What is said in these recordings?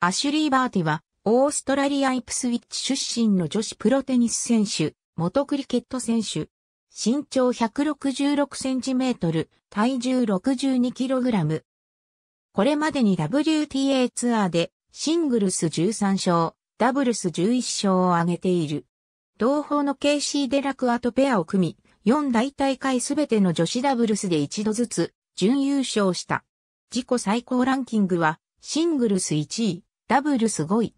アシュリー・バーティは、オーストラリア・イプスウィッチ出身の女子プロテニス選手、元クリケット選手。身長166センチメートル、体重62キログラム。これまでに WTA ツアーでシングルス13勝、ダブルス11勝を挙げている。同胞のケイシー・デラクアとペアを組み、4大大会すべての女子ダブルスで一度ずつ準優勝した。自己最高ランキングはシングルス1位、ダブルス5位。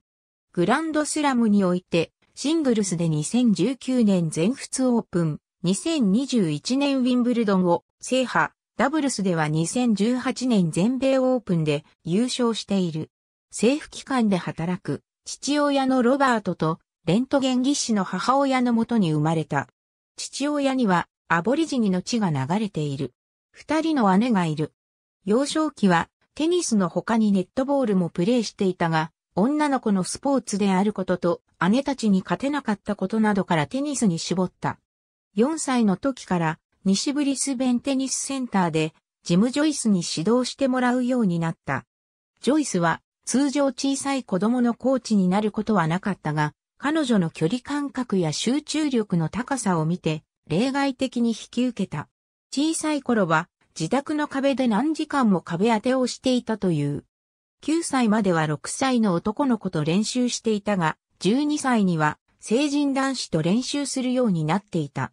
グランドスラムにおいて、シングルスで2019年全仏オープン、2021年ウィンブルドンを制覇、ダブルスでは2018年全米オープンで優勝している。政府機関で働く父親のロバートとレントゲン技師の母親のもとに生まれた。父親にはアボリジニの血が流れている。二人の姉がいる。幼少期はテニスの他にネットボールもプレーしていたが、女の子のスポーツであることと、姉たちに勝てなかったことなどからテニスに絞った。4歳の時から、西ブリスベンテニスセンターで、ジム・ジョイスに指導してもらうようになった。ジョイスは、通常小さい子供のコーチになることはなかったが、彼女の距離感覚や集中力の高さを見て、例外的に引き受けた。小さい頃は、自宅の壁で何時間も壁当てをしていたという。9歳までは6歳の男の子と練習していたが、12歳には成人男子と練習するようになっていた。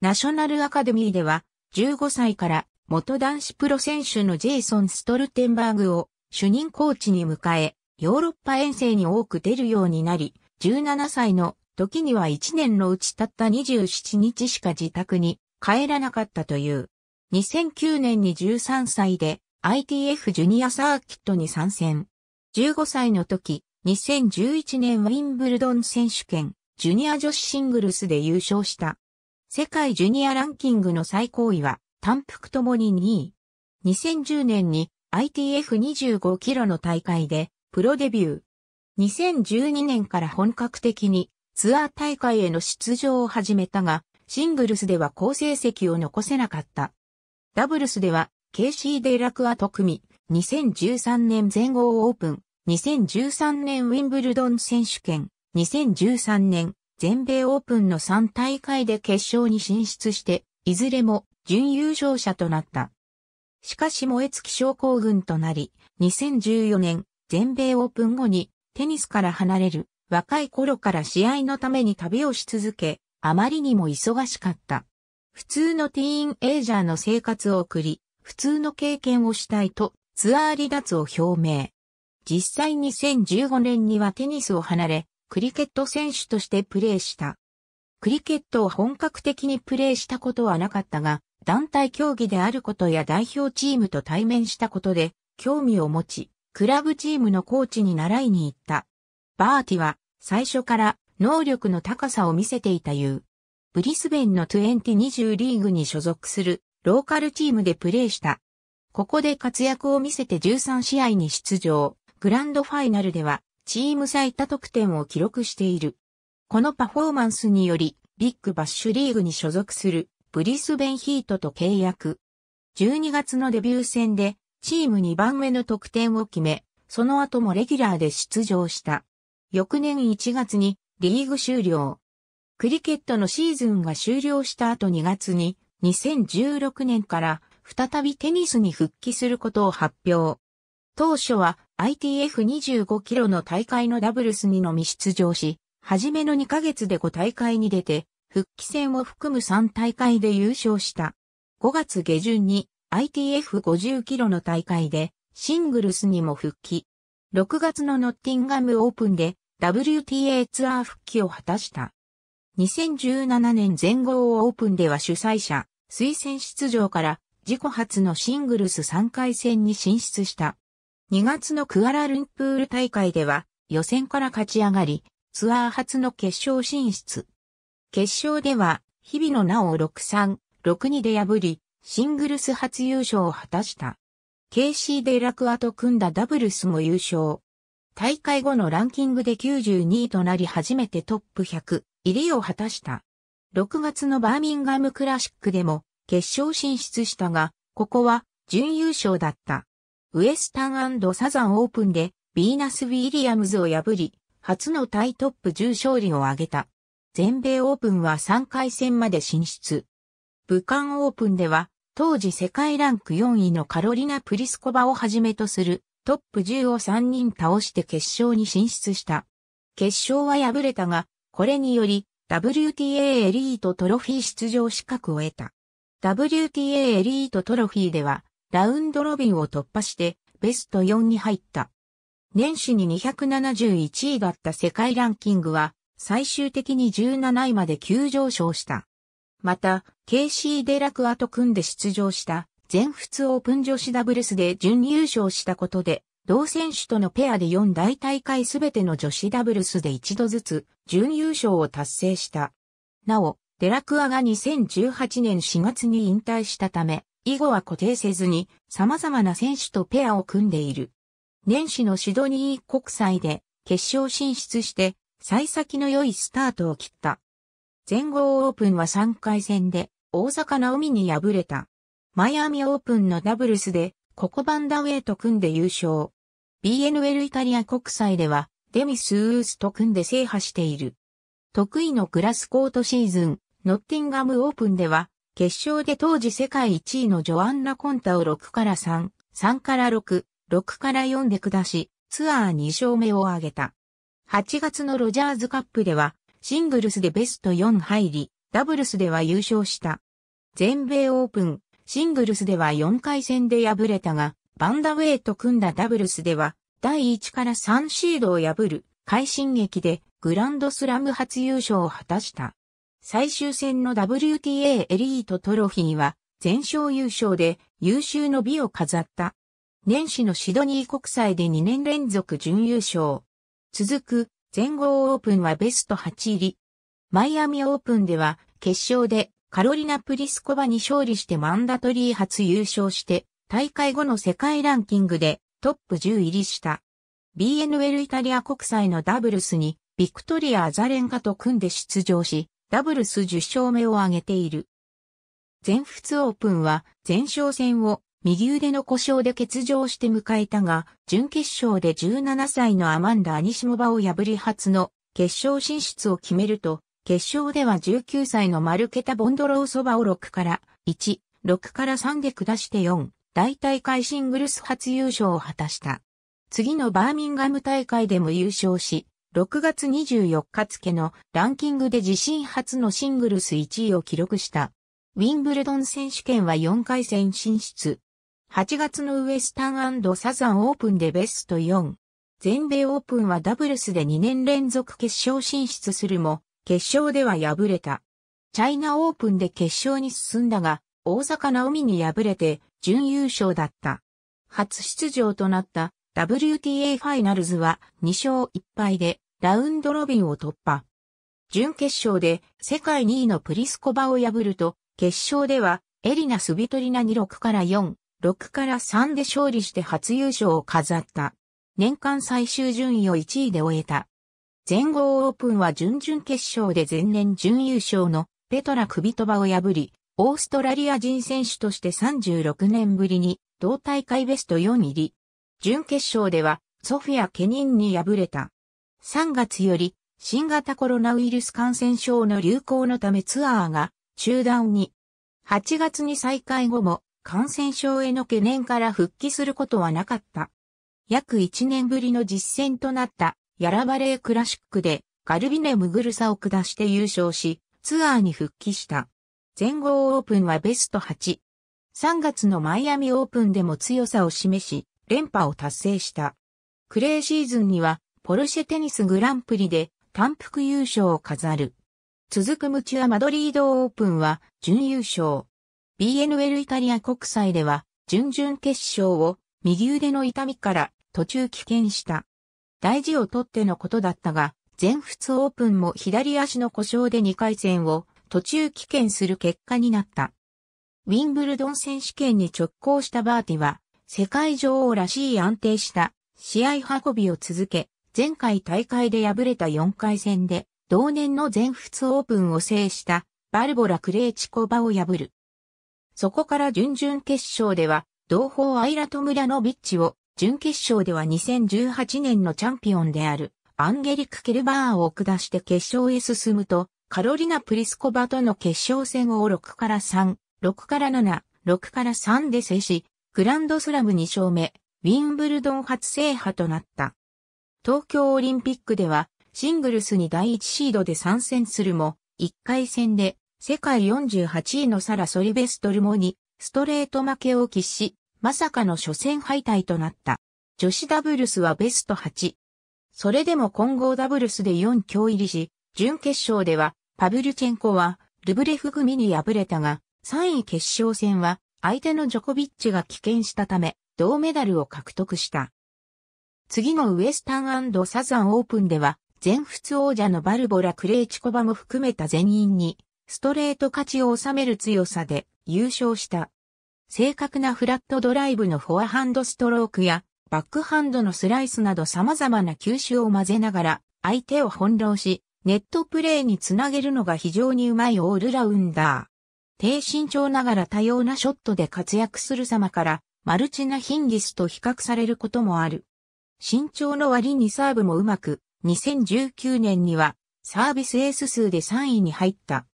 ナショナルアカデミーでは、15歳から元男子プロ選手のジェイソン・ストルテンバーグを主任コーチに迎え、ヨーロッパ遠征に多く出るようになり、17歳の時には1年のうちたった27日しか自宅に帰らなかったという。2009年に13歳で ITF ジュニアサーキットに参戦。15歳の時、2011年ウィンブルドン選手権、ジュニア女子シングルスで優勝した。世界ジュニアランキングの最高位は、単幅ともに2位。2010年に ITF25 キロの大会で、プロデビュー。2012年から本格的にツアー大会への出場を始めたが、シングルスでは好成績を残せなかった。ダブルスでは、KC デラクアと組、2013年全豪オープン、2013年ウィンブルドン選手権、2013年全米オープンの3大会で決勝に進出して、いずれも準優勝者となった。しかし燃え尽き症候群となり、2014年全米オープン後にテニスから離れる若い頃から試合のために旅をし続け、あまりにも忙しかった。普通のティーンエイジャーの生活を送り、普通の経験をしたいとツアー離脱を表明。実際2015年にはテニスを離れ、クリケット選手としてプレーした。クリケットを本格的にプレーしたことはなかったが、団体競技であることや代表チームと対面したことで、興味を持ち、クラブチームのコーチに習いに行った。バーティは、最初から能力の高さを見せていたゆう。ブリスベンの2020リーグに所属するローカルチームでプレーした。ここで活躍を見せて13試合に出場。グランドファイナルではチーム最多得点を記録している。このパフォーマンスによりビッグバッシュリーグに所属するブリスベンヒートと契約。12月のデビュー戦でチーム2番目の得点を決め、その後もレギュラーで出場した。翌年1月にリーグ終了。クリケットのシーズンが終了した後2月に2016年から再びテニスに復帰することを発表。当初は ITF25 キロの大会のダブルスにのみ出場し、初めの2ヶ月で5大会に出て、復帰戦を含む3大会で優勝した。5月下旬に ITF50 キロの大会でシングルスにも復帰。6月のノッティンガムオープンで WTA ツアー復帰を果たした。2017年全豪オープンでは主催者、推薦出場から自己初のシングルス3回戦に進出した。2月のクアラルンプール大会では予選から勝ち上がり、ツアー初の決勝進出。決勝では、日々のなお6-3、6-2で破り、シングルス初優勝を果たした。KC でラクアと組んだダブルスも優勝。大会後のランキングで92位となり初めてトップ100、入りを果たした。6月のバーミンガムクラシックでも決勝進出したが、ここは準優勝だった。ウエスタンサザンオープンでビーナス・ウィリアムズを破り、初のタイトップ10勝利を挙げた。全米オープンは3回戦まで進出。武漢オープンでは、当時世界ランク4位のカロリナ・プリスコバをはじめとするトップ10を3人倒して決勝に進出した。決勝は敗れたが、これにより、WTA エリートトロフィー出場資格を得た。WTA エリートトロフィーでは、ラウンドロビンを突破して、ベスト4に入った。年始に271位だった世界ランキングは、最終的に17位まで急上昇した。また、ケイシー・デラクアと組んで出場した、全仏オープン女子ダブルスで準優勝したことで、同選手とのペアで4大大会すべての女子ダブルスで一度ずつ準優勝を達成した。なお、デラクアが2018年4月に引退したため、以後は固定せずに様々な選手とペアを組んでいる。年始のシドニー国際で決勝進出して幸先の良いスタートを切った。全豪オープンは3回戦で大阪の海に敗れた。マイアミオープンのダブルスでここバンダウェイと組んで優勝。BNL イタリア国際では、デミス・ウースと組んで制覇している。得意のグラスコートシーズン、ノッティンガムオープンでは、決勝で当時世界1位のジョアン・ラ・コンタを6から3、3から6、6から4で下し、ツアー2勝目を挙げた。8月のロジャーズカップでは、シングルスでベスト4入り、ダブルスでは優勝した。全米オープン、シングルスでは4回戦で敗れたが、バンダウェイと組んだダブルスでは、第1から3シードを破る、快進撃でグランドスラム初優勝を果たした。最終戦の WTA エリートトロフィーは、全勝優勝で優秀の美を飾った。年始のシドニー国際で2年連続準優勝。続く全豪オープンはベスト8入り。マイアミオープンでは決勝でカロリナ・プリスコバに勝利してマンダトリー初優勝して、大会後の世界ランキングでトップ10入りした。BNL イタリア国際のダブルスに、ビクトリア・アザレンカと組んで出場し、ダブルス10勝目を挙げている。全仏オープンは前哨戦を右腕の故障で欠場して迎えたが、準決勝で17歳のアマンダ・アニシモバを破り初の決勝進出を決めると、決勝では19歳のマルケタ・ボンドローソバを6から、1、6から3で下して4、大大会シングルス初優勝を果たした。次のバーミンガム大会でも優勝し、6月24日付のランキングで自身初のシングルス1位を記録した。ウィンブルドン選手権は4回戦進出。8月のウエスタンサザンオープンでベスト4。全米オープンはダブルスで2年連続決勝進出するも、決勝では敗れた。チャイナオープンで決勝に進んだが、大阪な海に敗れて準優勝だった。初出場となった WTA ファイナルズは2勝1敗でラウンドロビンを突破。準決勝で世界2位のプリスコバを破ると、決勝ではエリナ・スビトリナに6から4、6から3で勝利して初優勝を飾った。年間最終順位を1位で終えた。全豪オープンは準々決勝で前年準優勝のペトラ・クビトバを破り、オーストラリア人選手として36年ぶりに同大会ベスト4入り。準決勝ではソフィア・ケニンに敗れた。3月より新型コロナウイルス感染症の流行のためツアーが中断に。8月に再開後も感染症への懸念から復帰することはなかった。約1年ぶりの実戦となったヤラバレークラシックでガルビネ・ムグルサを下して優勝し、ツアーに復帰した。全豪オープンはベスト8。3月のマイアミオープンでも強さを示し、連覇を達成した。クレーシーズンには、ポルシェテニスグランプリで単幅優勝を飾る。続くムチュアマドリードオープンは準優勝。BNL イタリア国際では準々決勝を右腕の痛みから途中棄権した。大事をとってのことだったが、全仏オープンも左足の故障で2回戦を途中棄権する結果になった。ウィンブルドン選手権に直行したバーティは、世界女王らしい安定した試合運びを続け、前回大会で敗れた4回戦で、同年の全仏オープンを制したバルボラ・クレーチコバを破る。そこから準々決勝では、同胞アイラト・ムラノビッチを準決勝では2018年のチャンピオンであるアンゲリック・ケルバーを下して決勝へ進むと、カロリナ・プリスコバとの決勝戦を6から3、6から7、6から3で制し、グランドスラム2勝目、ウィンブルドン初制覇となった。東京オリンピックでは、シングルスに第1シードで参戦するも、1回戦で世界48位のサラ・ソリベストルモにストレート負けを喫し、まさかの初戦敗退となった。女子ダブルスはベスト8。それでも混合ダブルスで4強入りし、準決勝ではパブルチェンコはルブレフ組に敗れたが、3位決勝戦は相手のジョコビッチが棄権したため、銅メダルを獲得した。次のウエスタンサザンオープンでは、全仏王者のバルボラ・クレイチコバも含めた全員に、ストレート勝ちを収める強さで優勝した。正確なフラットドライブのフォアハンドストロークや、バックハンドのスライスなど様々な球種を混ぜながら、相手を翻弄し、ネットプレーにつなげるのが非常にうまいオールラウンダー。低身長ながら多様なショットで活躍する様から、マルチなヒンギスと比較されることもある。身長の割にサーブもうまく、2019年にはサービスエース数で3位に入った。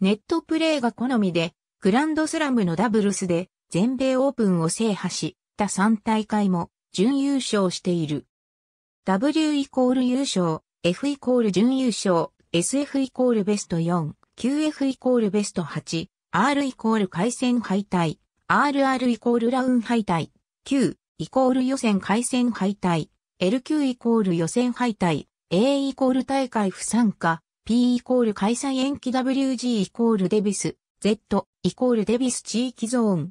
ネットプレーが好みで、グランドスラムのダブルスで全米オープンを制覇し、他3大会も準優勝している。W イコール優勝、F イコール準優勝、SF イコールベスト4、QF イコールベスト8、R イコール回戦敗退、RR イコールラウン敗退、Q イコール予選回戦敗退、LQ イコール予選敗退、A イコール大会不参加、P イコール開催延期 WG イコールデビス、Z イコールデビス地域ゾーン、